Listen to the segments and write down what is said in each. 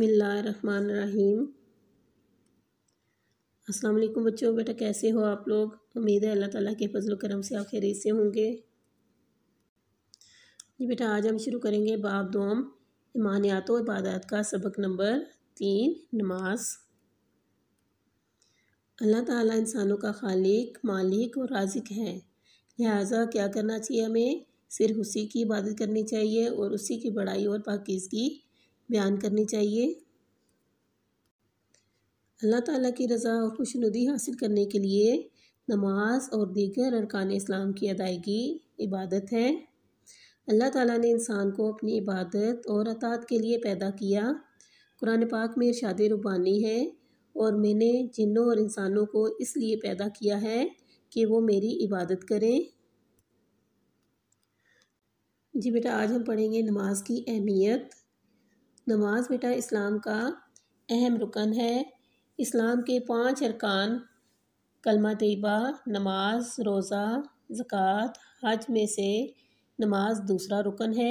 बिसमीम अस्सलाम बच्चों बेटा कैसे हो आप लोग उम्मीद है अल्लाह ताला के फजल करम से आप खैरियत से होंगे जी बेटा आज हम शुरू करेंगे बाब दोम इमानियात इबादत का सबक नंबर तीन नमाज अल्लाह ताला इंसानों का खालिक मालिक और राजिक है लिहाजा क्या करना चाहिए हमें सिर्फ उसी की इबादत करनी चाहिए और उसी की बड़ाई और पाकिज़गी बयान करनी चाहिए अल्लाह ताला की रज़ा और खुशनुदी हासिल करने के लिए नमाज और दीगर अरकान इस्लाम की अदायगी इबादत है अल्लाह ताला ने इंसान को अपनी इबादत और अतात के लिए पैदा किया कुरान पाक में इर्शाद रुबानी है और मैंने जिन्हों और इंसानों को इसलिए पैदा किया है कि वो मेरी इबादत करें जी बेटा आज हम पढ़ेंगे नमाज की अहमियत नमाज बेटा इस्लाम का अहम रुकन है इस्लाम के पांच अरकान कलमा तयबा नमाज रोज़ा ज़क़़त हज में से नमाज दूसरा रुकन है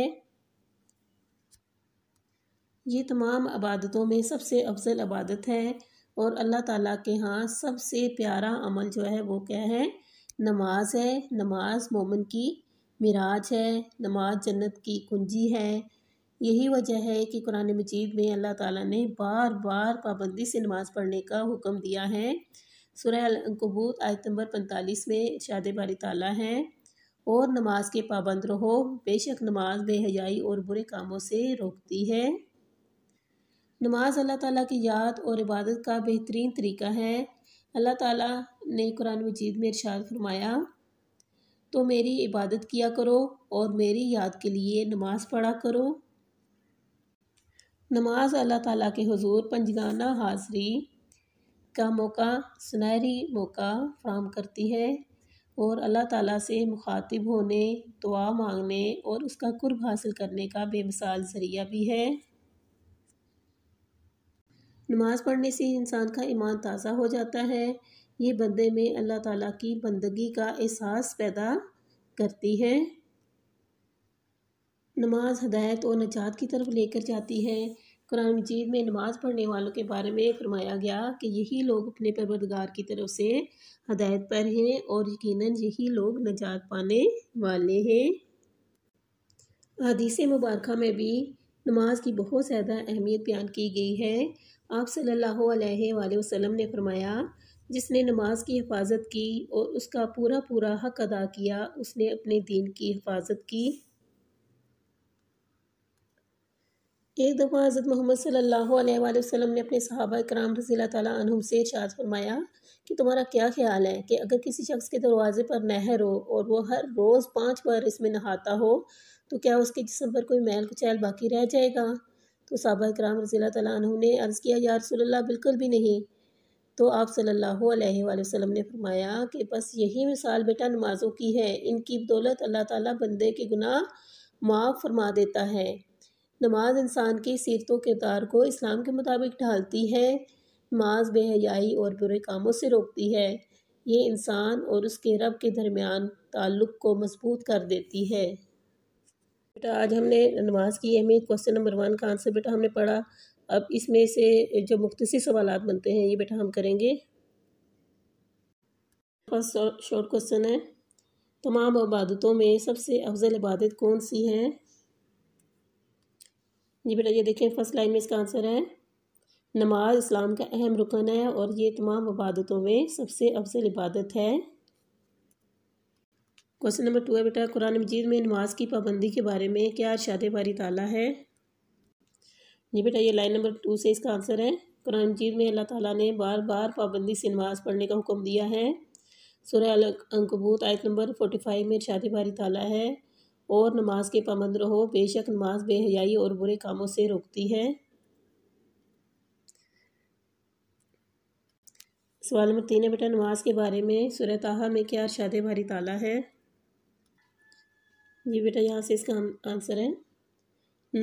ये तमाम आबादतों में सबसे अफजल आबादत है और अल्लाह ताला के यहाँ सबसे प्यारा अमल जो है वो क्या है नमाज है नमाज मोमन की मिराज है नमाज जन्नत की कुंजी है यही वजह है कि कुरान मजीद में अल्लाह ताला ने बार बार पाबंदी से नमाज़ पढ़ने का हुक्म दिया है सुरह कबूत आयत नंबर पैंतालीस में शाद बारी ताला है और नमाज के पाबंद रहो बेशक नमाज बेहयाई और बुरे कामों से रोकती है नमाज अल्लाह ताला की याद और इबादत का बेहतरीन तरीका है अल्लाह ताला ने कुरान मजीद में इरशाद फरमाया तो मेरी इबादत किया करो और मेरी याद के लिए नमाज़ पढ़ा करो नमाज अल्लाह ताला के हुजूर पंजगाना हाज़री का मौका सुनहरी मौका फ्राहम करती है और अल्लाह ताला से मुखातिब होने दुआ मांगने और उसका कुर्ब हासिल करने का बेमिसाल ज़रिया भी है नमाज़ पढ़ने से इंसान का ईमान ताज़ा हो जाता है ये बंदे में अल्लाह ताला की बंदगी का एहसास पैदा करती है नमाज हदायत और नजात की तरफ लेकर जाती है कुरान मजीद में नमाज़ पढ़ने वालों के बारे में फरमाया गया कि यही लोग अपने परवरदगार की तरफ से हदायत पर हैं और यकीनन यही लोग नजात पाने वाले हैं हदीस मुबारक में भी नमाज की बहुत ज़्यादा अहमियत बयान की गई है आप सल्लल्लाहु अलैहि वसल्लम ने फरमाया जिसने नमाज की हिफाजत की और उसका पूरा पूरा हक अदा किया उसने अपने दीन की हिफाजत की एक दफ़ा हज़रत मोहम्मद सल्लल्लाहु अलैहि वसल्लम ने अपने सहाबा कराम रज़ी तुम से इर्शाद फरमाया कि तुम्हारा क्या ख्याल है कि अगर किसी शख्स के दरवाज़े पर नहर हो और वो हर रोज़ पाँच बार इसमें नहाता हो तो क्या उसके जिसम पर कोई मैल कुचैल बाकी रह जाएगा तो सहाबा कराम रज़ी तुम ने अर्ज़ किया या रसोल्ला बिल्कुल भी नहीं तो आप सल्ला वसम ने फरमाया कि बस यही मिसाल बेटा नमाज़ों की है इनकी बदौलत अल्लाह ताली बंदे के गुनाह माफ़ फरमा देता है नमाज इंसान की सीरत किरदार को इस्लाम के मुताबिक ढालती है नमाज बेहयाई और बुरे कामों से रोकती है ये इंसान और उसके रब के दरमियान ताल्लुक़ को मजबूत कर देती है बेटा आज हमने नमाज की अहमियत क्वेश्चन नंबर वन का आंसर बेटा हमने पढ़ा अब इसमें से जो मुख्तसर सवाल बनते हैं ये बेटा हम करेंगे फर्स्ट शॉर्ट क्वेश्चन है तमाम इबादतों में सबसे अफजल इबादत कौन सी है जी बेटा ये देखें फर्स्ट लाइन में इसका आंसर है नमाज इस्लाम का अहम रुकन है और ये तमाम इबादतों में सबसे अफजल इबादत है क्वेश्चन नंबर टू है बेटा कुरान मजीद में नमाज की पाबंदी के बारे में क्या अरशाद बारी ताला है जी बेटा ये लाइन नंबर टू से इसका आंसर है कुरान मजीद में अल्लाह ताला ने बार बार पाबंदी से नमाज पढ़ने का हुक्म दिया है सूर्य अंकबूत आयत नंबर फोर्टी फाइव में अरशाद बारी ताला है और नमाज के पाबंद रहो बेशक नमाज बेहयाई और बुरे कामों से रोकती है सवाल नंबर तीन है बेटा नमाज के बारे में सुरताहा में क्या अरशाद भारी ताला है जी बेटा यहाँ से इसका आंसर है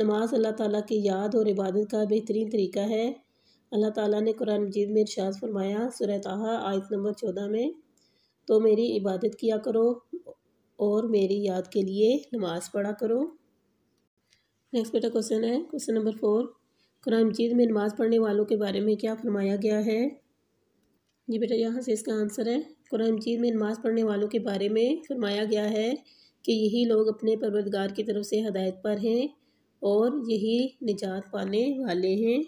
नमाज अल्लाह ताला की याद और इबादत का बेहतरीन तरीका है अल्लाह ताला ने कुरान मजीद में इरशाद फरमाया सुरह आयत नंबर चौदह में तो मेरी इबादत किया करो और मेरी याद के लिए नमाज़ पढ़ा करो नेक्स्ट बेटा क्वेश्चन है question number four Quran Majeed में नमाज़ पढ़ने वालों के बारे में क्या फरमाया गया है जी बेटा यहाँ से इसका आंसर है कुरान मजीद में नमाज़ पढ़ने वालों के बारे में फरमाया गया है कि यही लोग अपने परवरदगार की तरफ से हदायत पर हैं और यही निजात पाने वाले हैं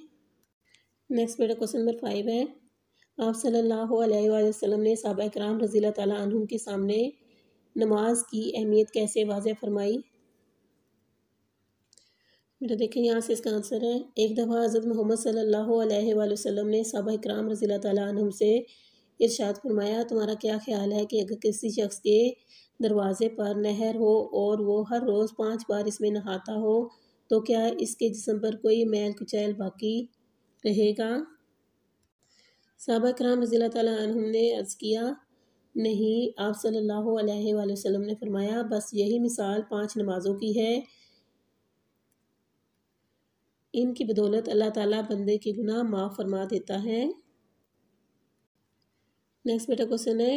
नेक्स्ट बेटा क्वेश्चन नंबर फाइव है आप सल्लल्लाहु अलैहि वसल्लम ने साहबा कराम रज़ी अल्लाह के सामने नमाज की अहमियत कैसे वाज फरमाई बेटा देखें यहाँ से इसका आंसर है एक दफ़ा हज़रत मोहम्मद सल्ला वसम ने सबा इक्राम रज़ी तुम से इर्शाद फरमाया तुम्हारा क्या ख्याल है कि अगर किसी शख्स के दरवाज़े पर नहर हो और वो हर रोज़ पाँच बार इसमें नहाता हो तो क्या इसके जिसम पर कोई मैल कुचैल बाकी रहेगा सबा कराम रज़ी ने अर्ज़ किया नहीं आप सल्लल्लाहु अलैहि वसल्लम ने फरमाया बस यही मिसाल पांच नमाज़ों की है इनकी बदौलत अल्लाह ताला बंदे के गुनाह माफ़ फरमा देता है नेक्स्ट बेटा क्वेश्चन है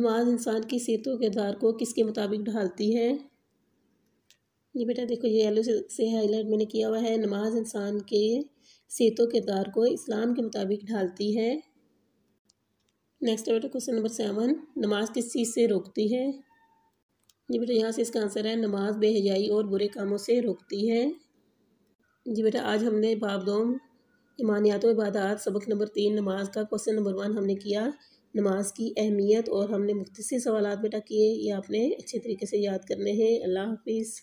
नमाज इंसान की सीरत किरदार को किसके मुताबिक ढालती है ये बेटा देखो ये येलो से, से हाईलाइट मैंने किया हुआ है नमाज इंसान के सीरत किरदार को इस्लाम के मुताबिक ढालती है नेक्स्ट है बेटा क्वेश्चन नंबर सेवन नमाज किस चीज़ से रोकती है जी बेटा यहाँ से इसका आंसर है नमाज बेहजाई और बुरे कामों से रोकती है जी बेटा आज हमने बाबदोम ईमानियात इबादात सबक नंबर तीन नमाज का क्वेश्चन नंबर वन हमने किया नमाज की अहमियत और हमने मुख्तसर सवाल बेटा किए ये आपने अच्छे तरीके से याद करने हैं अल्लाह हाफिज़